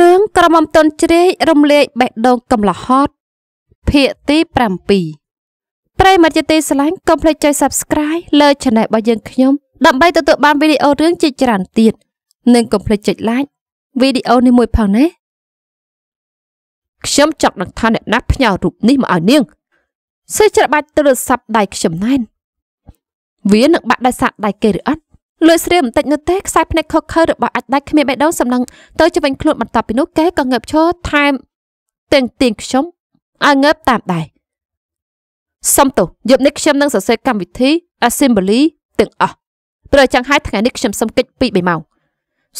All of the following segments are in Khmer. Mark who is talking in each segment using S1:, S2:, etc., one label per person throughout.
S1: រឿងក្រុមអំតុនជ្រាយរំលាយបេះដូងកំឡោះហត់ភាគទី7ប្រិមត្តជាទីស្រឡាញ់កុំភ្លេចចុច Subscribe លើ Channel របស់យើងខ្ញុំ ដើម្បីទទួលបានវីដេអូរឿងជាច្រើនទៀតនិងកុំភ្លេចចុច Like វីដេអូនេះមួយផងណាខ្ញុំចង់ដឹងថាអ្នកណាផ្ញើរូបនេះមកឲ្យនាងសិស្សច្របាច់ទូរស័ព្ទដៃខ្ញុំណែនវានឹងបាក់ដោយសារដៃគេឬអត់លួចស្រីបន្តិចនោះទេខ្សែភ្នែកខុសខើរបស់អាចដាច់គ្មានបេះដូងសម្លឹងទៅជិះវិញខ្លួនបន្ទាប់ពីនោះគេក៏ងើបឈរថែមទាំងទៀងខ្ញុំឲ្យងើបតាមដែរសុំទោសយប់នេះខ្ញុំនឹងសរសេរកម្មវិធី assembly ទាំងអស់ព្រោះចឹងហើយថ្ងៃនេះខ្ញុំសុំកិច្ច2 3ម៉ោង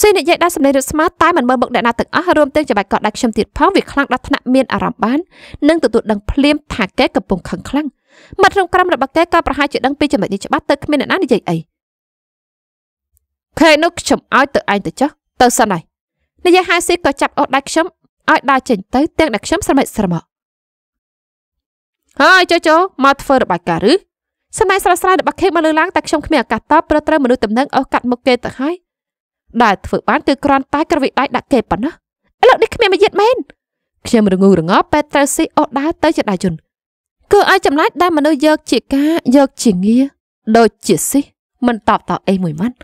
S1: ស៊ីនិយាយដល់សម្លេងរត់ស្មាតតែមិនមើលមុខអ្នកណាទាំងអស់រួមទាំងច្បាយក៏ដាច់ខ្ញុំទៀតផងវាខ្លាំងដល់ថ្នាក់មានអារម្មណ៍បាននិងទទួលដឹងភ្លាមថាគេកំពុងខឹងខ្លាំងមាត់ក្នុងក្រមរបស់គេក៏ប្រហែលជាដឹងពីចំណុចនេះច្បាស់ទៅគ្មានអ្នកណានិយាយអីខេនោះខ្ញុំឲ្យទៅឯងទៅចុះទៅសិនហើយនាយហៅស៊ីក៏ចាប់អូសដៃខ្ញុំឲ្យដើរចេញទៅទាំងដែលខ្ញុំស្រមិចស្រមកហើយចុចចូលមកធ្វើរបាយការណ៍ឬសម័យស្រស់ស្រាយរបស់ខេមកលើឡើងតែខ្ញុំគ្មានឱកាសតបព្រោះត្រូវមនុស្សតំណែងអស់កាត់មុខគេទៅហើយដែលធ្វើបានគឺគ្រាន់តែក្រវិដៃដាក់គេប៉ុណ្ណោះឥឡូវនេះគ្មានមួយទៀតមែនខ្ញុំរងូរងល់ពេលត្រូវស៊ីអស់ដើរទៅជាដៃជន់គឺឲ្យចំណាយដែលមនុស្សយកជាការយកជាងារដូចជាស៊ីមិនតបតអីមួយម៉ាត់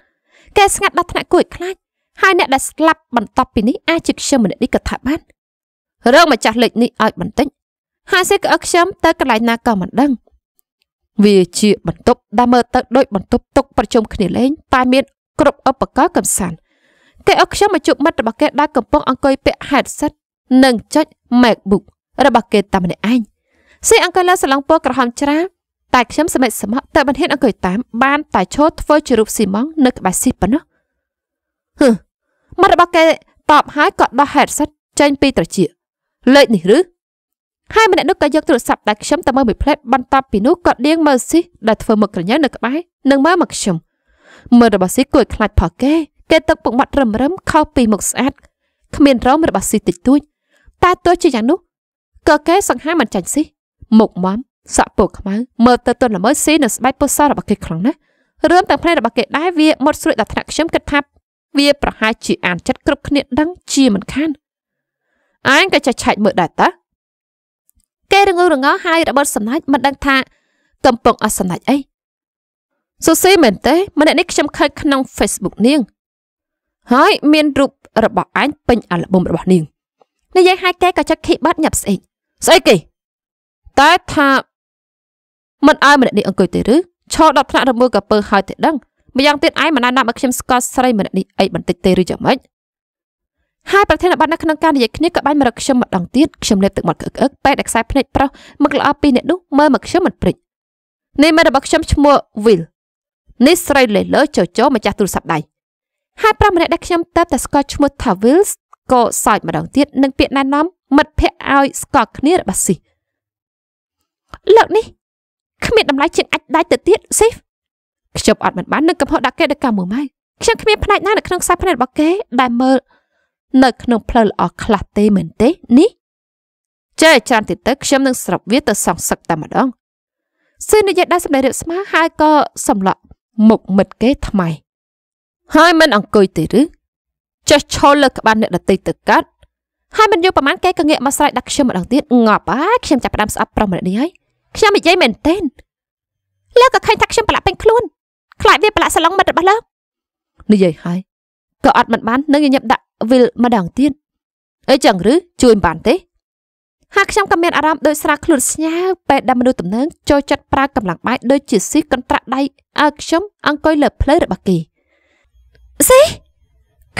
S1: គេស្ងាត់ដល់ថ្នាក់គួរឲ្យខ្លាចហើយអ្នកដែលស្លាប់បន្ទាប់ពីនេះអាចជាខ្ញុំម្នាក់នេះក៏ថាបានរកម្ចាស់លេខនេះឲ្យបន្តិចហើយសេះក្អឹកខ្ញុំទៅកន្លែងណាក៏មិនដឹងវាជាបន្ទប់ដែលមើលទៅដូចបន្ទប់ទុកប្រជុំគ្នាលេង តែ មានគ្រប់ឧបករណ៍កំសាន្តគេអុកខ្ញុំមកជួបមិត្តរបស់គេដែលកំពុងអង្គុយពាក់ headset និងចុច MacBook របស់គេតែម្នាក់ឯងសេះអង្គុយលើសាឡុងពណ៌ក្រហមច្រាតែខ្ញុំសម្រេចសមតែមិនហ៊ានអង្គុយតាមបានតែឈរធ្វើជារូបស៊ីម៉ង់នៅក្បែរស៊ីប៉ុណ្ណោះហឺមករបស់គេតបហើយក៏ដោះហេតុសិតចេញពីត្រចៀកលេខនេះឬហើយម្នាក់នោះក៏យកទូរស័ព្ទដែលខ្ញុំទៅមើលមួយផ្លែតបន្ទាប់ពីនោះក៏ដៀងមើលស៊ីដែលធ្វើមុខក្រញ៉ៅនៅក្បែរនិងមើលមកខ្ញុំមើលរបស់ស៊ីគួរខ្លាចផកេគេទឹកពុកមាត់រឹមរឹមខុសពីមុខស្អាតគ្មានរោមរបស់ស៊ីតិចតួចតែទោះជាយ៉ាងនោះក៏គេសង្ហាមិនចាញ់ស៊ីមុខមមសក់ពោខ្មៅមើលទៅទន់ល្មើសស៊ីនៅស្បែកពោះសរបស់គេខ្លាំងណាស់រឿងទាំងភ្នែករបស់គេដែរវាមុតស្រួចដល់ថ្នាក់ខ្ញុំគិតថាវាប្រហែលជាអានចិត្តគ្រប់គ្នាដឹងជាមិនខានអញក៏ចេះឆែកមើលដែរតាគេរងើរងើហើយរបត់សំណាច់មិនដឹងថាកំពុងអស់សំណាច់អីសូស៊ីមែនទេ ម្នាក់នេះខ្ញុំឃើញក្នុង Facebook នាងហើយមានរូបរបស់អញពេញអាល់ប៊ុមរបស់នាងនិយាយហើយគេក៏ចុច keyboard ញាប់ស្អេកស្អីគេតែថាមិនឲ្យម្នាក់នេះអង្គុយទេឬឈរដល់ថ្នាក់រមួយកពើហើយទេដឹងម្យ៉ាងទៀតឯងមិនណាប់ឲ្យខ្ញុំស្គាល់ស្រីម្នាក់នេះអីបន្តិចទេឬយ៉ាងម៉េចហើយប្រធានបတ်នៅក្នុងការនិយាយគ្នាក៏បាញ់មករកខ្ញុំម្ដងទៀតខ្ញុំលេបទឹកមាត់ក្អឹកក្អឹកពេលដែលខ្សែភ្នែកប្រុសមកល្អពីអ្នកនោះមើលមកខ្ញុំមិនព្រិចនេះមេរបស់ខ្ញុំឈ្មោះ Will នេះស្រីលេលើចោចោម្ចាស់ទូរស័ព្ទដៃហើយប្រុសម្នាក់ដែលខ្ញុំតែបតែស្គាល់ឈ្មោះ Tavils ក៏សើចម្ដងទៀតនឹងពាក្យណែនាំ មិត្តភ័ក្ដិឲ្យស្គាល់គ្នារបស់ស៊ីលើកនេះគ្មានតម្លៃជាងអាចដាច់ទៅទៀតស៊ីវខ្ញុំអត់មិនបាននឹងកំហុសដាក់គេដល់កម្មមួយម៉ៃខ្ញុំគ្មានផ្នែកណានៅក្នុងខ្សែភ្នែករបស់គេដែលមើលនៅក្នុងផ្លូវល្អខ្លះទេមែនទេនេះចេះច្រើនតិចទៅខ្ញុំនឹងស្រុកវាទៅសងសឹកតែម្ដងសេនិយាយដល់សម្ដីរៀបស្មាហើយក៏សម្លក់មុខមិត្តគេថ្មៃហើយមិនអង្គុយទេឬចេះឈលលើក្បាលអ្នកដតីទៅកាត់ហើយមិនយូរប្រហែលគេក៏ងាកមកស្រែកដាក់ខ្ញុំម្ដងទៀតងាប់ហើយខ្ញុំចាប់ផ្ដើមស្អប់ប្រុសម្នាក់នេះហើយខ្ញុំនិយាយមែនទេលោកក៏ឃើញថាខ្ញុំប្រឡាក់ពេញខ្លួន ខ្លាចវា ប្រឡាក់សាឡុងមិត្តរបស់លោកនិយាយហើយក៏អត់មិនបាននឹងញញឹមដាក់វិលម្ដងទៀតអីចឹងឬជួយបានទេហើយខ្ញុំក៏មានអារម្មណ៍ដូចស្រាខ្លួនស្ញើពេលដែលមនុស្សទំនើងចូលចិត្តប្រើកម្លាំងបាយដូចជាស៊ីកន្ត្រាក់ដៃឲ្យខ្ញុំអង្គុយលើផ្លូវរបស់គេស៊ី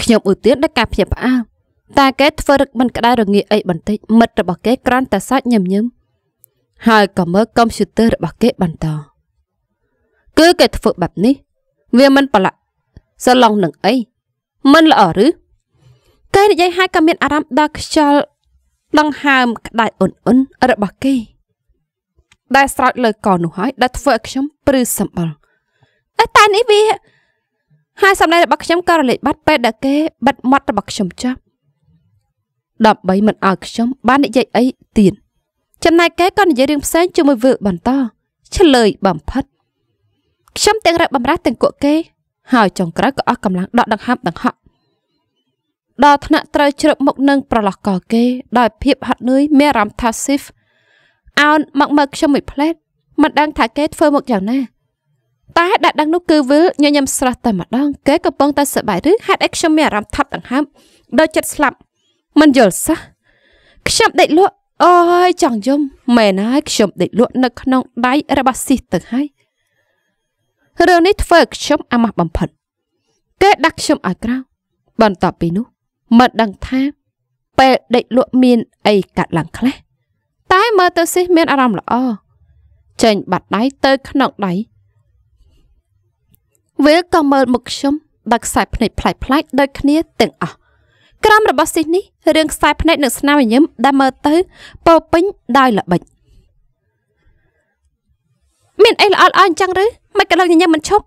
S1: ខ្ញុំឧទានដល់ការភ្ញាក់ផ្អើលតែគេធ្វើរឹកមិនក្តៅរងាអីបន្តិចមិត្តរបស់គេក្រាន់តែសាច់ញឹមញឹមហើយក៏មើលកុំព្យូទ័ររបស់គេបន្ត គឺគេធ្វើបែបនេះ វាមិនប្រឡាក់សឡុងនឹងអីមិនល្អឬគេនិយាយហើយក៏មាន អារម្មណ៍ដល់ខ្យល់ដង្ហើមក្តៅអ៊ុនអ៊ុនរបស់គេ ដែលស្រោចលើកនោះហើយដែលធ្វើឲ្យខ្ញុំព្រឺសម្បល់អេតែនេះវាហើយសម្ដែងរបស់ខ្ញុំក៏រលេចបាត់ពេលដែលគេបិទមាត់របស់ខ្ញុំចាប់ដើម្បីមិនឲ្យខ្ញុំបាននិយាយអីទៀតចំណែកគេក៏និយាយរឿងផ្សេងជាមួយវើបន្តឆ្លើយបំផិតខ្ញុំទាំងរកបំរាស់ទាំងពួកគេ ហើយចុងក្រោយក៏អស់កម្លាំងដកដង្ហើមដង្ហក់ដល់ថ្នាក់ត្រូវជ្រឹបមុខនឹងប្រឡោះកគេដោយភាពហត់នឿយមានអារម្មណ៍ថាស៊ីហ្វអោនមកមើលខ្ញុំមួយផ្លែតមិនដឹងថាគេធ្វើមកយ៉ាងណា តែដាក់ដឹងនោះគឺវើញញឹមស្រស់តែម្ដង គេកំពុងតែសប្បាយឬហេតុអីខ្ញុំមានអារម្មណ៍ថប់ដង្ហើមដោយចិត្តស្លាប់មិនយល់សោះខ្ញុំដេកលក់អូយចង់យំមែនហើយខ្ញុំដេកលក់នៅក្នុងដៃរបស់ស៊ីសទៅហើយរឿងនេះធ្វើខ្ញុំអាម៉ាស់បំផិតគេដាក់ខ្ញុំឲ្យក្រៅបន្ទាប់ពីនោះមិនដឹងថាពេលដេកលក់មាន អីកាត់ឡើងខ្លះតែមើលទៅស៊ីសមាន អារម្មណ៍ល្អចេញ បាត់ដៃទៅក្នុងដៃវាក៏មើលមុខខ្ញុំដាក់ខ្សែភ្នែកផ្លែកផ្លែកដូចគ្នាទាំងអស់ក្រមរបស់ស៊ីសនេះរឿងខ្សែភ្នែកនិងស្នាមញញឹមដែលមើលទៅពោពេញដោយល្បិចមានអីល្អល្អអញ្ចឹងឬមិនក៏លោកញញឹមមិនឈប់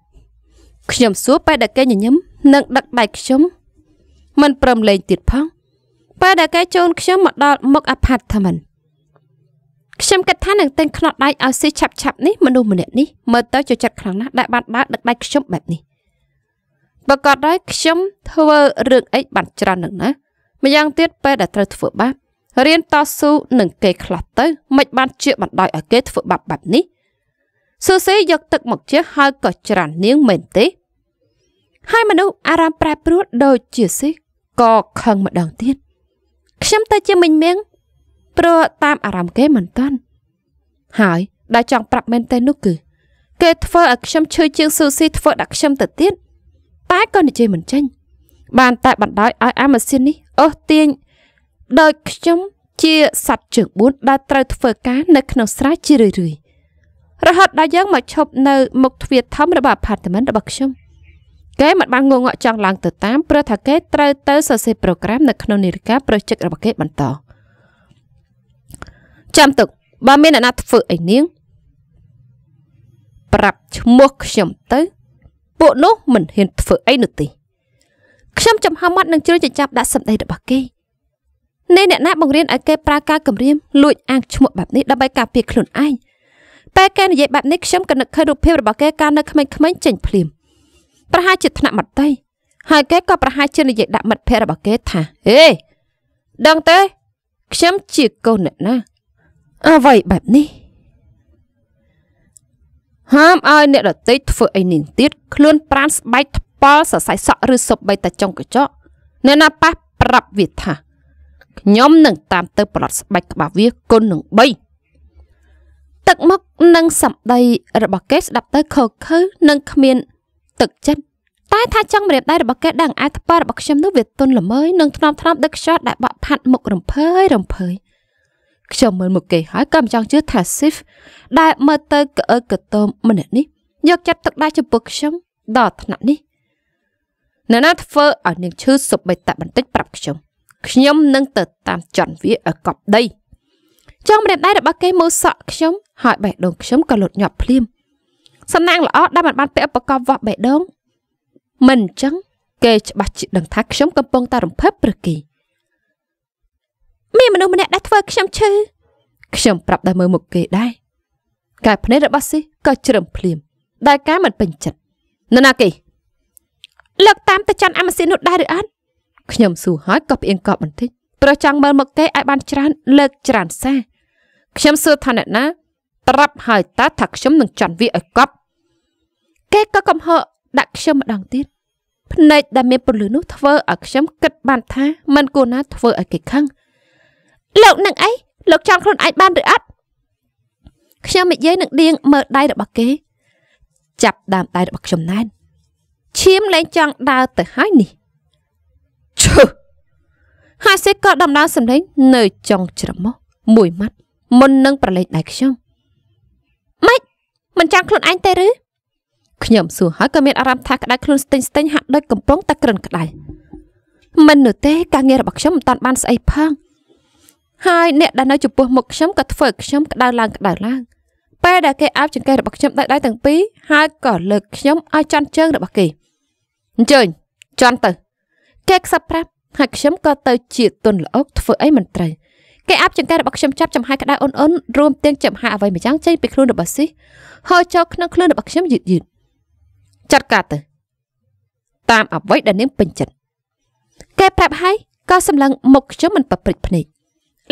S1: ខ្ញុំសួរពេលដែលគេញញឹមនិងដឹកដៃខ្ញុំមិនព្រមលេងទៀតផងពេលដែលគេជូនខ្ញុំមកដល់មុខអាផាតថាមិនខ្ញុំគិតថានឹងទិញខ្នោះដៃឲ្យស៊ីឆាប់ឆាប់នេះមនុស្សម្នាក់នេះមើលទៅជចិត្តខ្លាំងណាស់ដែលបានដើរដឹកដៃខ្ញុំបែបនេះបើកត់ហើយខ្ញុំធ្វើរឿងអីបានច្រើននឹងណាម្យ៉ាងទៀតពេលដែលត្រូវធ្វើបាបរៀនតស៊ូនឹងគេខ្លះទៅមិនបានជាបណ្ដោយឲ្យគេធ្វើបាបបែបនេះស៊ូស៊ីយកទឹកមកជះហើយក៏ច្រាននាងមែនទេហើយមនុស្សអារម្មណ៍ប្រែប្រួលដូចជាស៊ីក៏ខឹងម្ដងទៀតខ្ញុំទៅជាមិញមៀងព្រោះតាមអារម្មណ៍គេមិនតាន់ហើយដែលចង់ប្រាប់មែនទេនោះគឺ គេធ្វើឲ្យខ្ញុំឈឺជាងស៊ូស៊ីធ្វើដាក់ខ្ញុំទៅទៀតតែក៏និយាយមិនចេញ បាន តែបណ្ដោយឲ្យអាម៉ាស៊ីននេះអើសទាញដោយខ្ញុំ ជាសត្វជើងបួនដែលត្រូវធ្វើការ នៅក្នុងស្រែជារឿយរឿយរហូតដល់យើងមកឈប់នៅ មុខទ្វារធំរបស់អផាតមិនរបស់ខ្ញុំគេមិនបានងងក់ចង់ឡើងទៅតាមព្រោះថាគេត្រូវទៅសរសេរប្រូក្រាម នៅក្នុងនាឡិកាប្រូជិករបស់គេបន្តចាំទុកបើមានអ្នកណាធ្វើអីនាងប្រាប់ឈ្មោះខ្ញុំទៅពួកនោះ មិនហ៊ានធ្វើអីនោះទេខ្ញុំចំហមាត់នឹងជួយចិញ្ចាប់ដាក់សម្ដីរបស់គេនៃអ្នកណាបង្រៀនឲ្យគេប្រើការគំរាម លួចអាងឈ្មោះបែបនេះដើម្បីការពារខ្លួនឯងពេលគេនិយាយបែបនេះខ្ញុំក៏នឹកឃើញរូបភាពរបស់គេកាលនៅក្មេងៗចេញភ្លាមប្រហែលជាថ្នាក់មត្តេយហើយគេក៏ប្រហែលជានិយាយដាក់មិត្តភ័ក្តិរបស់គេថាហេដឹងទេ ខ្ញុំជាកូនអ្នកណាអ្វីបែបនេះហាមឲ្យអ្នករតិចធ្វើអីនាងទៀតខ្លួនប្រានស្បែកថ្ប៉លសរសៃសក់ឬសុបបីតែចុងកញ្ចក់អ្នកណាប៉ះប្រាប់វាថាខ្ញុំនឹងតាមទៅប្រឡត់ស្បែកក្បាលវាគុណនឹង3ទឹកមុខនិងសម្ដីរបស់គេស្ដាប់ទៅខកខើនិងគ្មាន ទឹកចិត្តតែថាចង់ម្រាមដៃរបស់គេដឹងអាចថ្ប៉របស់ខ្ញុំនោះវាទន់ល្មើយនិងថ្នមថ្នមដឹកខ្យល់ដែលបាក់ផាត់មុខរំភើយរំភើយខ្ញុំមើលមកគេហើយក៏មិនចង់ជឿថា Sif ដែលមើលទៅក្អើកកតោមម្នាក់នេះយកចិត្តទុកដាក់ចំពោះខ្ញុំដល់ថ្នាក់នេះណ៎ណាធ្វើឲ្យនាងឈឺសុបបិតបន្តិចប្រាប់ខ្ញុំខ្ញុំនឹងទៅតាមចន្ទវាឲ្យកប់ដីចង់ម្រាមដៃរបស់គេមើលសក់ខ្ញុំហើយបេះដូងខ្ញុំក៏លុតញាប់ភ្លាមសំណាង ល្អដែលមិនបានពាក់ឧបករណ៍វាស់បេះដូងមិនអញ្ចឹង គេច្បាស់ជាដឹងថាខ្ញុំកំពុងតែរំភើបព្រឹកគេមានមនុស្សម្នាក់ដែលធ្វើខ្ញុំឈឺខ្ញុំប្រាប់ដល់មើលមុខគេដែរកែភ្នែករបស់ស៊ីក៏ជ្រឹមភ្លាមដែលការមិនពេញចិត្តនរណាគេលើកតាមទៅចាន់អាម៉ាស៊ីននោះដែរឬអត់ខ្ញុំសួរហើយក៏ផ្អៀងកប់បន្តិចព្រោះចង់មើលមុខគេឲ្យបានច្រើនលើកច្រើនសាខ្ញុំសួរថាអ្នកណាប្រាប់ហើយតើថាខ្ញុំនឹងចន់វាឲ្យកប់គេក៏កំហកដាក់ខ្ញុំម្ដងទៀតភ្នែកដែលមានពន្លឺនោះធ្វើឲ្យខ្ញុំគិតបានថាមិនគួរណាធ្វើឲ្យគេខឹងលោកនឹងអីលោកចង់ខ្លួនឯងបានឬអត់ខ្ញុំនិយាយនឹងដៀងមើលដៃរបស់គេ ចាប់ដើមដៃរបស់ខ្ញុំណែនឈាមលែងចង់ដើរទៅហើយនេះឈឺហើយសេះក៏ដំណើរសម្លេង នៅចុងច្រមុះមួយម៉ាត់មុននឹងប្រឡេកដៃខ្ញុំម៉េចមិនចង់ខ្លួនឯងទេឬខ្ញុំសួរហើយក៏មានអារម្មណ៍ថាក្តៅខ្លួនស្ទិញស្ទិញហាក់ដូចកំពុងតែក្រិនក្តៅមិននោះទេការងាររបស់ខ្ញុំមិនតាន់បានស្អីផងហើយអ្នកដែលនៅចំពោះមុខខ្ញុំក៏ធ្វើខ្ញុំក្តៅឡើងក្តៅឡើងពេលដែលគេអាប់ចង្កេះរបស់ខ្ញុំដៃដៃទាំងពីរហើយក៏លើកខ្ញុំឲ្យចន់ជើងរបស់គេអញ្ជើញចន់ទៅគេខ្សឹបប្រាប់ហើយខ្ញុំក៏ទៅជាទុនល្អុកធ្វើអីមិនត្រូវគេអាប់ចង្កេះរបស់ខ្ញុំចាប់ចំហាយក្តៅអ៊ុនអ៊ុនរួមទាំងចំហាយអ្វីម្យ៉ាងចេញពីខ្លួនរបស់ស៊ីហើយចូលក្នុងខ្លួនរបស់ខ្ញុំយឺតយឺតចាត់ការទៅតាមអ្វីដែលនាងពេញចិត្តគេប្រាប់ហើយក៏សម្លឹងមុខខ្ញុំមិនប្រព្រឹត្តភ្នែក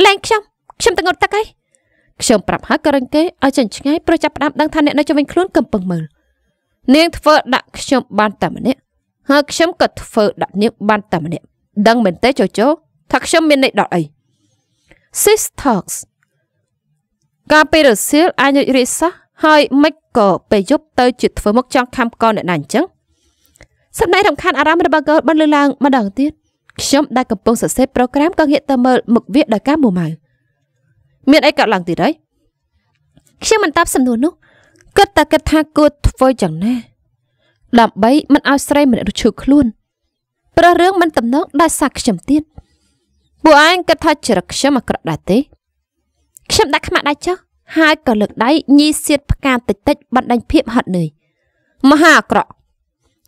S1: លែងខ្ញុំខ្ញុំទៅងត់ទឹកហើយខ្ញុំប្រាប់ហើយក៏រញគេឲ្យចេញឆ្ងាយព្រោះចាប់ផ្ដើមដឹងថាអ្នកនៅជុំវិញខ្លួនកំពុងមើលនាងធ្វើដាក់ខ្ញុំបានតែម្នាក់ហើយខ្ញុំក៏ធ្វើដាក់នាងបានតែម្នាក់ដឹងមែនទេចូចូថាខ្ញុំមានន័យដល់អី Six Talks កាលពីរសៀលអាចរីសោះហើយមិនក៏ពេលយប់ទៅ ជាធ្វើមកចង់ខំកោអ្នកណាអញ្ចឹងសម្ដែងរំខានអារម្មណ៍របស់កូនបានលើឡើងម្ដងទៀតខ្ញុំដែលកំពុងសរសេរប្រូក្រាមក៏ងាកទៅមើលមុខវាដោយការមួម៉ៅមានអីកើតឡើងទៀតហើយខ្ញុំមិនតាប់សំណួរនោះគិតតែគិតថាគួរធ្វើយ៉ាងណាដើម្បីមិនឲ្យស្រីម្នាក់រឈឺខ្លួនព្រោះរឿងមិនតំណងដោយសារខ្ញុំទៀតពួកឯងគិតថាចរិតខ្ញុំអាក្រក់ដែរទេ ខ្ញុំដាក់ខ្មាស់ដៃចុះហើយក៏លើកដៃញីសៀតផ្កាតិចតិចបណ្ដាញភាពហត់នឿយមហាអាក្រក់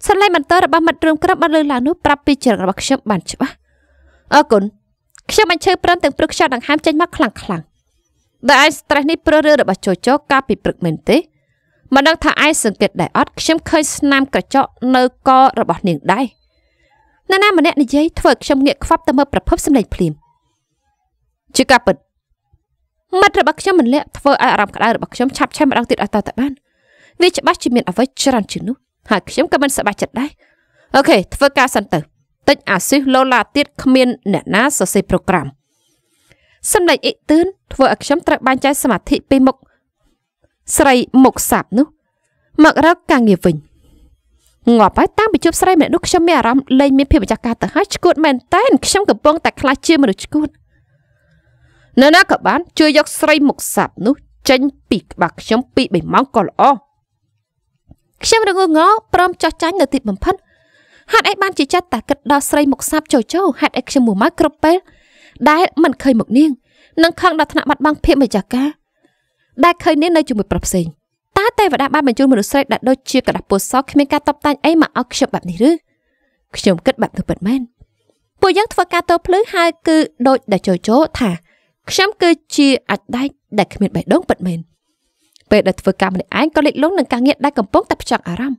S1: សន្លែងបន្តរបស់មិត្តរួមក្រុមបានលើកឡើងនោះប្រាប់ពីចរិតរបស់ខ្ញុំបានច្បាស់អរគុណខ្ញុំអញ្ជើញព្រមទាំងព្រឹកខ្យល់ដង្ហើមចេញមកខ្លាំងខ្លាំងដែលឯង stress នេះព្រោះរឿងរបស់ចោចោកាលពីព្រឹកមែនទេមិនដឹងថាឯងសង្កេតដែរអត់ខ្ញុំឃើញស្នាមកញ្ចក់នៅករបស់នាងដែរណាណាម្នាក់និយាយធ្វើខ្ញុំងាកខ្វាប់ទៅមើលប្រភពសម្លេងភ្លាមជាការពិតមិត្តរបស់ខ្ញុំមិនលាក់ធ្វើឲ្យអារម្មណ៍ក្តៅរបស់ខ្ញុំឆាប់ឆេះម្ដងទៀតអត់តទៅបានវាច្បាស់ជាមានអ្វីច្រើនជាងនោះហើយខ្ញុំក៏មិនសប្បាយចិត្តដែរអូខេធ្វើការសិនទៅតិចអាស៊ីសឡូឡាទៀតគ្មាន អ្នកណាសរសេរប្រូក្រាមសម្ដេចអ៊ីតឿនធ្វើឲ្យខ្ញុំត្រូវបាញ់ចែកសមាធិពីមុខស្រីមុខស័ព្ទនោះ មករកការងារវិញងាប់ហើយតាំងពីជួបស្រីម្នាក់នោះខ្ញុំមានអារម្មណ៍លែងមានភាពម្ចាស់ការទៅហើយឈួតមែនតែនខ្ញុំកំពុងតែខ្លាចជាមនុស្សឈួតនៅណាក៏បានជួយយកស្រីមុខស័ព្ទនោះចេញពីក្បាលខ្ញុំពី3ម៉ោងក៏ល្អខ្ញុំរងងព្រមចោះចាញ់នៅទីបំផិតហេតុអីបានជាចិត្តតាគិតដល់ស្រីមុខសាបចូលចូលហេតុអីខ្ញុំមួម៉ៅគ្រប់ពេលដែលមិនឃើញមុខនាងនឹងខឹងដល់ថ្នាក់បាត់បង់ភាពមេចាកាដែលឃើញនាងនៅជាមួយប្រុសផ្សេងតើទេវតាបានបញ្ជូនមនុស្សស្រីដែលដូចជាកដាពោះសគ្មានការតបតែងអីមកឲ្យខ្ញុំបែបនេះឬខ្ញុំគិតបែបនោះពិតមែនពួកយើងធ្វើការតោភ្លឺហើយគឺដូចដែលចូលចូលថា ខ្ញុំគឺជា អាចដែកដែលគ្មានបេះដូងពិតមែនពេលដែលធ្វើការម្នាក់ឯងក៏លិចលង់នឹងការងារដែលកំពុងតែផ្ចង់អារម្មណ៍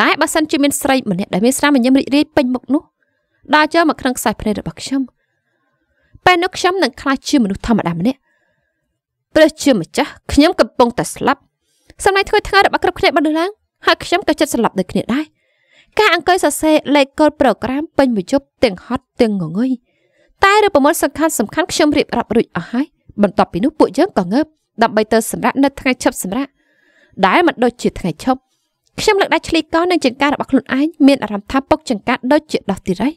S1: តែបើសិនជាមានស្រីម្នាក់ដែលមានស្រាមញញឹមរីករាយពេញមុខនោះដើរចូលមកក្នុងខ្សែភ្នែករបស់ខ្ញុំពេលនោះខ្ញុំនឹងខ្លាចជាមនុស្សធម្មតាម្នាក់ព្រះជាម្ចាស់ខ្ញុំកំពុងតែស្លាប់សំឡេងធ្ងន់ធ្ងររបស់គ្រប់គ្នាបានលើឡើងហើយខ្ញុំក៏ចិត្តស្លាប់ដូចគ្នាដែរការអង្គុយសរសេរលេខកូដប្រូក្រាមពេញមួយយប់ទាំងហត់ទាំងងងុយតែឬប្រមូលសង្ខានសំខាន់ខ្ញុំរៀបរាប់រួចអស់ហើយបន្ទាប់ពីនោះពួកយើងក៏ងើបដើម្បីទៅសម្រាប់នៅថ្ងៃឈប់សម្រាប់ដែលមិនដូចជាថ្ងៃឈប់ខ្ញុំលើកដៃឆ្លីកោនឹងចង្ការរបស់ខ្លួនឯងមានអារម្មណ៍ថាពុកចង្ការដូចជាដោះទីរៃ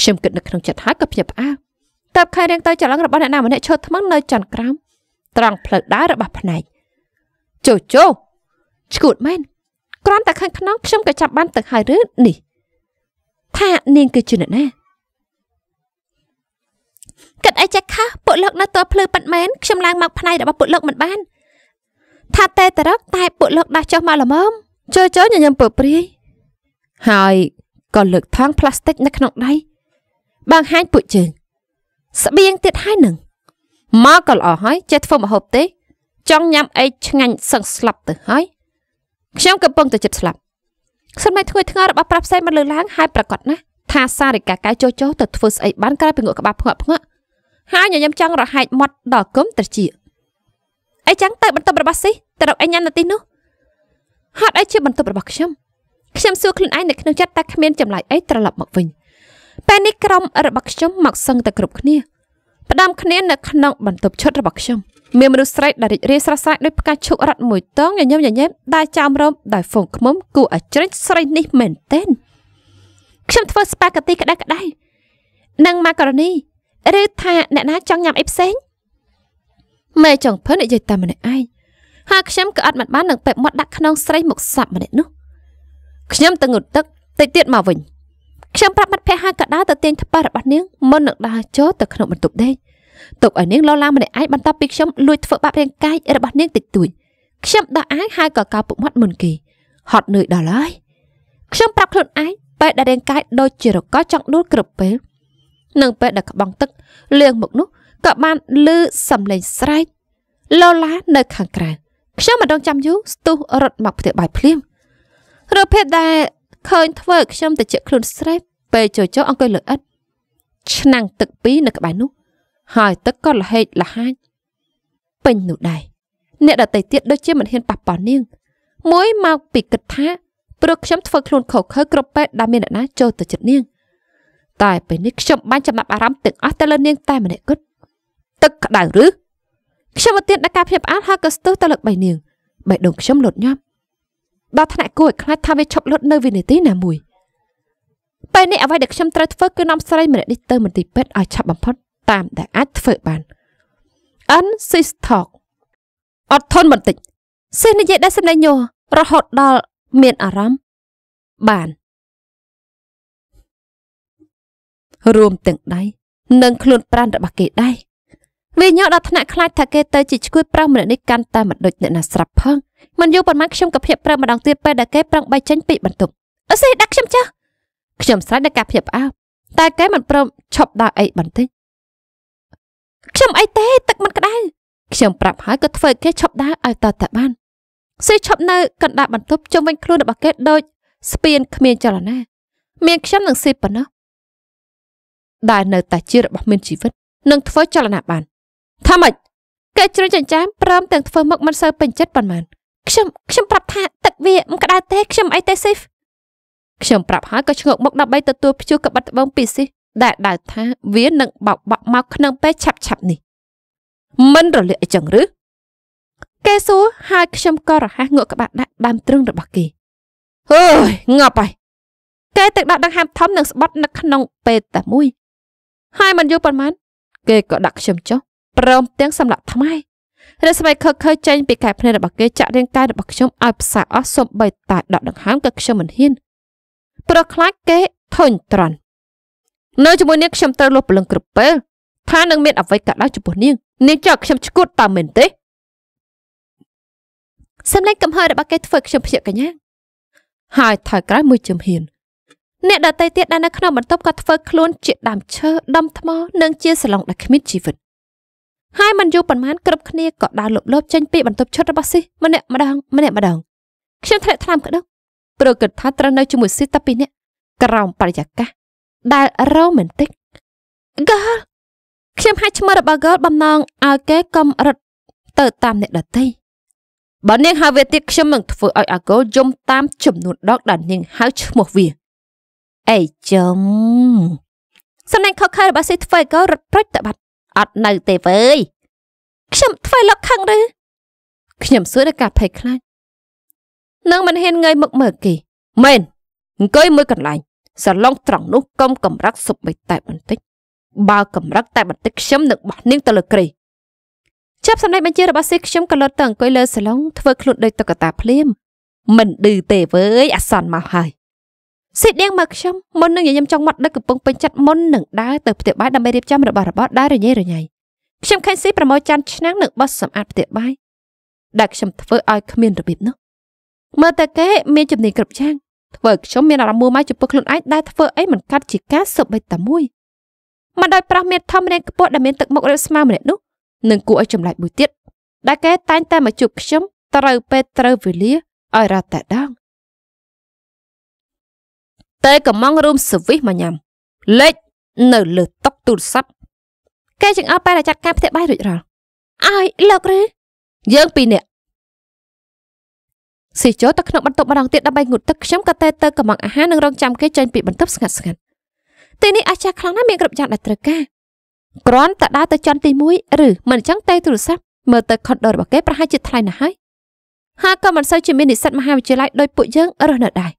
S1: ខ្ញុំគិតនៅក្នុងចិត្តហើយក៏ភ្ញាក់ផ្អើលតើបខែរៀងទៅចលនរបស់អ្នកណាម្នាក់ឈរថ្មងនៅចន្ទក្រោមត្រង់ផ្លូវដើររបស់ផ្នែកជូជូឈួតមែនគ្រាន់តែខាងក្នុងខ្ញុំក៏ចាប់បានទឹកហើយឬនេះថានាងគឺជាអ្នកណាគិតអីចាខះពួកលោកនៅទល់ភ្លឺប៉ិតមែនខ្ញុំឡើងមកផ្នែករបស់ពួកលោកមិនបាន ថាតែតរកតែពួកលោកដាស់ចុះមកល្មមជើជើញញឹមពើព្រាយហើយក៏លើកថង់ផ្លាស្ទិក នៅក្នុងដៃបង្ហាញពួកជើងស្បៀងទៀតហើយនឹងមកក៏ល្អហើយចេះធ្វើមហូបទេ ចង់ញ៉ាំអីឆ្ងាញ់សឹងស្លាប់ទៅហើយខ្ញុំកំពុងតែចិត្តស្លាប់សិនមកធ្ងន់ធ្ងររបស់ប្រាប់ផ្សេងមកលើឡើងហើយប្រកាសណាស់ថាសារិកាកែចុះចុះទៅធ្វើស្អីបានក្រៅពីងក់ក្បាលភ្ងក់ភ្ងក់ហើយញញឹមចង់រហែកមាត់ដល់គុំត្រជាអីចឹងទៅបន្ទប់របស់ស៊ីទៅរកអីញ៉ាំនៅទីនោះហត់អីជាបន្ទប់របស់ខ្ញុំខ្ញុំសួរខ្លួនឯងនៅក្នុងចិត្តតែគ្មានចម្លើយអីត្រឡប់មកវិញពេលនេះក្រុមរបស់ខ្ញុំមកសឹងតែគ្រប់គ្នាផ្ដាំគ្នានៅក្នុងបន្ទប់ឈុតរបស់ខ្ញុំមានមនុស្សស្រីដែលរីករាយស្រស់ស្អាតដូចផ្កាឈូករត់មួយតងញញឹមញញែមដែលចោមរោមដែលហ្វូងខ្មុំគួរឲ្យជ្រិចស្រីនេះមែនទែន។ខ្ញុំធ្វើស្ប៉ាហ្គាទីក្តៅក្តៅនិងម៉ាការូនីឬថាអ្នកណាចង់ញ៉ាំអីផ្សេងម៉ែចង់ភើនិយាយតែម្នាក់ឯងហើយខ្ញុំក៏អត់មិនបាននឹងពេបមាត់ដាក់ក្នុងស្រីមកសាប់ម្នាក់នោះខ្ញុំទៅងូតទឹកតិចទៀតមកវិញខ្ញុំប្រាប់មិត្តភ័ក្តិហើយក៏ដើរទៅទាញថ្ប៉ះរបស់នាងមុននឹងដើរចូលទៅក្នុងបន្ទប់ដេកទុកឲ្យនាងលោឡាម្នាក់ឯងបន្ទាប់ពីខ្ញុំលួចធ្វើបាបរាងកាយរបស់នាងតិចតួចខ្ញុំដោះអាយហើយក៏កោពុកមាត់មុនគេហត់នឿយដល់ហើយខ្ញុំប្រាប់ខ្លួនឯងពេលដែលរាងកាយដូចជារកោចង់ដួលគ្រប់ពេលនឹងពេលដែលក្បង់ទឹកលៀងមកនោះក៏បានលឺសំឡេងស្រែកលោឡានៅខាងក្រៅខ្ញុំមិនរងចាំយូរស្ទុះរត់មកផ្ទះបាយភ្លាមរូបភាពដែលឃើញធ្វើខ្ញុំតិចខ្លួនស្រែកពេលចោចអង្គុយលើអិតឆ្នាំងទឹកពីរនៅក្បែរនោះហើយទឹកក៏លហេកលហាចពេញនោះដែរអ្នកដតីទៀតដូចជាមិនហ៊ានប៉ះប៉ោះនាង មួយមកពីគិតថាព្រោះខ្ញុំធ្វើខ្លួនខុសខើគ្រប់ពេលដែលមានអ្នកណាចូលទៅចិត្តនាងតែពេលនេះខ្ញុំបាញ់ចំណាប់អារម្មណ៍ទាំងអស់ទៅលើនាងតែម្នាក់គត់ទឹកក្តៅឬខ្ញុំមកទៀតដល់ការភាពផ្អាលហើយក៏ស្ទុះទៅលើបីនាងបេះដូងខ្ញុំលត់ញាប់ដល់ថ្នាក់គួរឲ្យខ្លាចថាវាឈប់លត់នៅវិនាទីណាមួយពេលនេះអ្វីដែលខ្ញុំត្រូវធ្វើគឺនាំស្រីម្នាក់នេះទៅមន្ទីរពេទ្យឲ្យឆាប់បំផុតតាមដែលអាចធ្វើបាន Unsist Talk អត់ធន់បន្តិចសេះនិយាយដល់សម្លេងញ័ររហូតដល់មានអារម្មណ៍បានរួមទាំងដៃនិងខ្លួនប្រាណរបស់គេដែរវាញោដល់ថ្នាក់ខ្លាចថាគេទៅជាជួយប្រុសម្នាក់នេះកាន់តែមិនដូចអ្នកណាស្រាប់ផងមិនយូរប៉ុន្មានខ្ញុំក៏ភៀបប្រឹងម្ដងទៀតពេលដែលគេប្រឹងបែកចេញពីបន្ទប់អឺសេះដាក់ខ្ញុំចាស់ខ្ញុំស្រែកដល់ការភៀបផ្អើតែគេមិនព្រមឈប់ដើរអីបន្តិចខ្ញុំអីទេទឹកមិនក្តៅខ្ញុំប្រាប់ហើយក៏ធ្វើគេឈប់ដើរឲ្យតតតែបានស៊ីឈប់នៅកណ្ដាលបន្ទប់ជុំវិញខ្លួនរបស់គេដូចស្ពានគ្មានចលនាមានខ្ញុំនឹងស៊ីប៉ុណ្ណោះដែលនៅតែជារបស់មានជីវិតនឹងធ្វើចលនាបានថាម៉េចគេជ្រុញចិញ្ចាមព្រមទាំងធ្វើមុខមិនសូវពេញចិត្តប៉ុន្មានខ្ញុំខ្ញុំប្រាប់ថាទឹកវាមិនក្តៅទេខ្ញុំអីទេស៊ីហ្វខ្ញុំប្រាប់ហើយក៏ឈ្ងោកមុខដើម្បីទទួលព្យួរកបិតត្បូងពីស៊ីដែលដៅថាវានឹងបោកបាក់មកក្នុងពេលឆាប់ឆាប់នេះមិនរលាកអញ្ចឹងឬគេសួរហើយខ្ញុំក៏រហ័សងក់ក្បាលដាក់ដើមទ្រឹងរបស់គេអើយងាប់ហើយគេទឹកដាក់ដង្ហើមធំនឹងស្បត់នៅក្នុងពេទ្យតែមួយ ហើយមិនយូរប៉ុន្មាន គេក៏ដាក់ខ្ញុំចុះព្រមទាំងសម្លាប់ថ្មៃរស្មីខឹកខើចេញពីកែភ្នែករបស់គេចាក់រាងកាយរបស់ខ្ញុំឲ្យផ្សាអស់សំបីតាដកដង្ហើមក៏ខ្ញុំមិនហ៊ានព្រោះខ្លាចគេធុញទ្រាន់នៅជាមួយនាងខ្ញុំត្រូវលុបព្រលឹងគ្រប់ពេលថានឹងមានអ្វីកើតឡើងចំពោះនាងនាងចោលខ្ញុំឈួតតើមែនទេសម្លេងកំហើររបស់គេធ្វើខ្ញុំភ្ញាក់កញ្ញាហើយថយក្រោយមួយជំហានអ្នកដតីទៀតដែលនៅក្នុងបន្ទប់ក៏ធ្វើខ្លួនជាដើមឈើដំថ្មនិងជាសឡុងដែលគ្មានជីវិតហើយមិនយូរប៉ុន្មានគ្រប់គ្នាក៏ដើរលបលបចេញពី បន្ទប់ឈុតរបស់ស៊ីម្នាក់ម្ដងម្នាក់ម្ដងខ្ញុំធ្លាក់ថ្លើមក្តឹកព្រោះគិតថាត្រូវនៅជាមួយស៊ីតែពីរនាក់ក្រោមបរិយាកាសដែលរ៉ូមែនទិកហ្គលខ្ញុំហៅឈ្មោះរបស់ហ្គលបំណងឲ្យគេកុំរត់ទៅតាមអ្នកដតីបើនាងហៅវាទៀតខ្ញុំនឹងធ្វើឲ្យអាកូលយំតាម ចំនួនដងដែលនាងហៅឈ្មោះវាអីចំសំណាញ់ខកខើរបស់សេធ្វើក៏រត់ព្រិចតបាត់អត់នៅទេវើយខ្ញុំធ្វើលុកខឹងឬខ្ញុំសួរដល់ការភ័យខ្លាចនឹងមិនហ៊ានងើយមកមើលគេមែនអង្គុយមើលកន្លែងសាឡុងត្រង់នោះកុំកំរឹកសុបិតែបន្តិចបើកំរឹកតែបន្តិចខ្ញុំនឹងបោះនាងទៅលើគ្រេចាប់សម្ដែងបញ្ជារបស់សិស្សខ្ញុំក៏លត់ទៅអង្គុយលើសាឡុងធ្វើខ្លួនដូចតុក្កតាភ្លាមមិនឌឺទេវើយអសន្នមកហើយសិស្សនាងមកខ្ញុំមុននឹងញញឹមចង់មាត់ដឹកកំពុងពេញចិត្តមុននឹងដើរទៅផ្ទះបាយដើម្បីរៀបចំរបស់របរដែលរញ៉េរញ៉ៃខ្ញុំឃើញស៊ីប្រមោចានឆ្នាំងនិងបោះសម្អាតផ្ទះបាយដែលខ្ញុំធ្វើឲ្យគ្មានរបៀបនោះមើលតែគេមានជំនាញគ្រប់យ៉ាងធ្វើខ្ញុំមានអារម្មណ៍មួម៉ៅចំពោះខ្លួនឯងដែលធ្វើអីមិនកាត់ជាការសុបិតតែមួយមិនដោយប្រោះមានធំរៀងខ្ពស់ដែលមានទឹកមុខរាបស្មើម្នាក់នោះនិងគួរឲ្យចម្លែកមួយទៀតដែលគេតែងតែមកជួបខ្ញុំត្រូវ ពេលត្រូវវេលាឲ្យរត់តែដងតេកំងរូមសេវីសមកញ៉ាំលេចនៅលើតុទូរស័ព្ទគេចង្អល់ប៉ែរចាត់ការផ្ទះបាយរួចរាល់អើយលោកឬយើងពីរនាក់ស៊ីចូលទៅក្នុងបន្ទប់ម្ដងទៀតដើម្បីងូតទឹកខ្ញុំក៏តេទៅកំងអាហារនិងរងចាំគេចេញពីបន្ទប់ស្ងាត់ស្ងាត់ទីនេះអាចារ្យខ្លាំងណាស់មានគ្រប់យ៉ាងដែលត្រូវការគ្រាន់តែដើរទៅចន់ទី1ឬមិនអញ្ចឹងទេទូរស័ព្ទមើលទៅខុនដូរបស់គេប្រហែលជាថ្លៃណាស់ហើយហាក៏មិនសូវជាមាននិស្សិតមហាវិទ្យាល័យដូចពួកយើងរស់នៅដែរ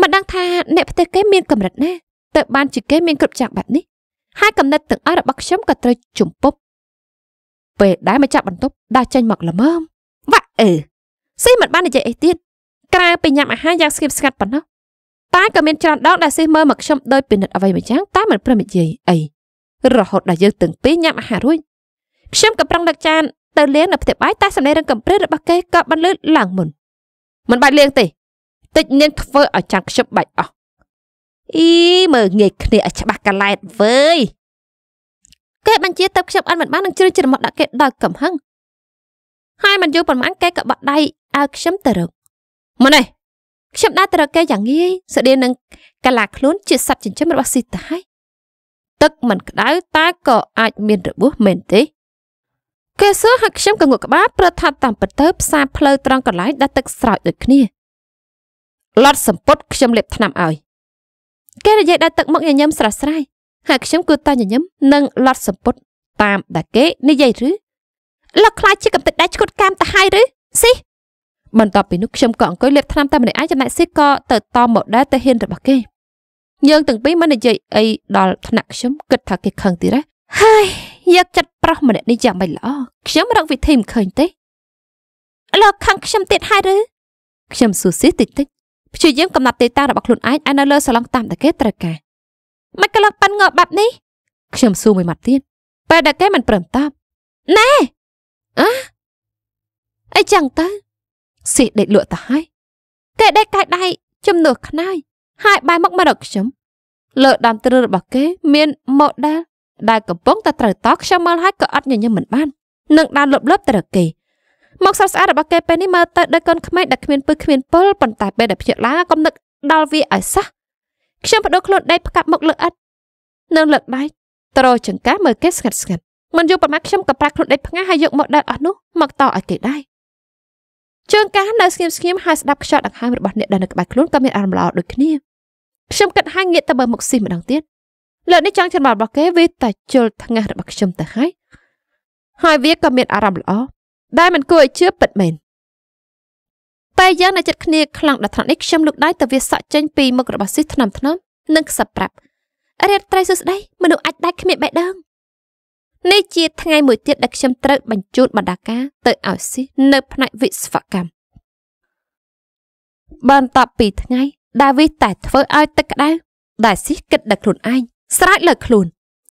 S1: មិនដឹងថាអ្នកផ្ទះគេមានកម្រិតណាទៅបានជាគេមានគ្រប់ចាក់បែបនេះហើយកំណត់ទាំងអស់របស់ខ្ញុំក៏ត្រូវជំពប់ពេលដែលមកចាប់បន្ទប់ដាស់ចេញមកល្មមវ៉ាក់អឺស៊ីមិនបាននិយាយអីទៀតក្រៅពីញ៉ាំអាហារយ៉ាងស្ងៀមស្ងាត់ប៉ុណ្ណោះតែក៏មានច្រើនដងដែលស៊ីមើលមកខ្ញុំដោយពិនិត្យអ្វីមួយយ៉ាងតែមិនព្រមនិយាយអីរហូតដល់យើងទាំងពីរញ៉ាំអាហាររួចខ្ញុំក៏ប្រឹងលើកចានទៅលាងនៅផ្ទះបាយតែសម្លេងរឹងកំព្រិតរបស់គេក៏បន្លឺឡើងមុនមិនបាច់លាងទេតិចនាងធ្វើឲ្យចានខ្ញុំបាច់អស់អ៊ីមើលងាយគ្នាឲ្យច្បាស់កឡែតវើយគេបញ្ជាទឹកខ្ញុំអត់មិនបាននឹងជ្រឿជ្រមុះដាក់គេដល់កំហឹងហើយមិនយូរប៉ុន្មានគេក៏បាក់ដៃឲ្យខ្ញុំទៅរកម៉េចនេះខ្ញុំដើរទៅរកគេយ៉ាងងាយស្តីនឹងកាឡាខ្លួនជាសត្វចិញ្ចឹមរបស់ស៊ីតាហើយទឹកមិនក្តៅតែក៏អាចមានរបួសមែនទេកេសរហាក់ខ្ញុំក៏ងក់ក្បាលប្រថាប់តាមពិតទៅផ្សារផ្លូវត្រង់កន្លែងដែលទឹកស្រោចដូចគ្នាឡត់សម្ពុតខ្ញុំលេបថ្នាំឲ្យគេនិយាយដល់ទឹកមកញញឹមស្រស់ស្រាយហើយខ្ញុំគឺតែញញឹមនិងឡត់សម្ពុតតាមដែលគេនិយាយឬលោកខ្លាចជាកំតិចដៃឈុតកាមទៅហើយឬស៊ីបន្ទាប់ពីនោះខ្ញុំក៏អង្គុយលេបថ្នាំតែម្នាក់ឯងចំណែកស៊ីក៏ទៅតមម៉ូដែលទៅហ៊ានរបស់គេយើងទាំងពីរមិននិយាយអីដល់ថ្នាក់ខ្ញុំគិតថាគេខឹងទៀតហ៎ហើយយកចិត្តប្រុសម្នាក់នេះយ៉ាងមិនល្អខ្ញុំរកវិធីមិនឃើញទេលោកខឹងខ្ញុំទៀតហើយឬខ្ញុំសួរស៊ីតិចតិចព្យាយាមកំណត់ទេតារបស់ខ្លួនឯងឲ្យនៅលើសាឡង់តាមតែគេត្រូវការមិនក្លឹកប៉ាន់ងើបាប់នេះខ្ញុំសួរមួយម៉ាត់ទៀតពេលដែលគេមិនព្រមតបណែអះអីចឹងទៅស៊ីដេកលក់ទៅហើយគេដេកកែដៃជំនួសខ្នើយហើយបែរមកមករកខ្ញុំលើដើមទ្រូងរបស់គេមានម៉ូដែលដែលកំពុងតែត្រូវតខ្ញុំមើលហើយក៏អត់ញញឹមមិនបាននឹងដើរលបលបទៅរកគេមកស្រស់ស្អាតរបស់គេពេលនេះមើលទៅដូចកូនក្មេងដែលគ្មានពឹសគ្មានពុលប៉ុន្តែពេលដែលភ្ញាក់ឡើងកំនឹកដល់វាឲ្យសោះខ្ញុំបដូរខ្លួនដេកផ្កាប់មកលើអិតនៅលើកដៃត្រចង្កាមើលគេស្ងាត់ស្ងាត់មិនយល់ប៉ុន្មានខ្ញុំក៏ប្រាក់ខ្លួនដេកផ្ងាហើយយកមកដាល់អស់នោះមកតឲ្យគេដែរជើងកាសនៅស្ងៀមស្ងៀមហើយស្ដាប់ខ្យល់ដង្ហើមរបស់អ្នកដែលនៅក្បែរខ្លួនក៏មានអារម្មណ៍ល្អដូចគ្នាខ្ញុំគិតហើយងាកទៅមើលមុខស៊ីម្ដងទៀតលើនេះចង់ចំបាល់របស់គេវាតែជុលថ្ងាស់របស់ខ្ញុំទៅហើយហើយវាក៏មាន អារម្មណ៍ល្អដែលមិនគួរឲ្យជឿពិតមែនតែយើងនៅចិត្តគ្នាខ្លាំងដល់ថ្នាក់នេះខ្ញុំលុកដៃទៅវាសក់ចេញពីមុខរបស់ស៊ីថ្នមថ្នមនិងខ្សឹបប្រាប់រាត្រីសួស្ដីមនុស្សអាចដាច់គ្មានបេះដូងនេះជា ថ្ងៃមួយទៀតដែលខ្ញុំត្រូវបញ្ជូនបណ្ដាការទៅឲ្យស៊ីនៅ ផ្នែកវិស្វកម្មបានតប2ថ្ងៃដាវីតែធ្វើឲ្យទឹកក្តៅដែលស៊ីគិតដល់ខ្លួនឯងស្រោចលើខ្លួន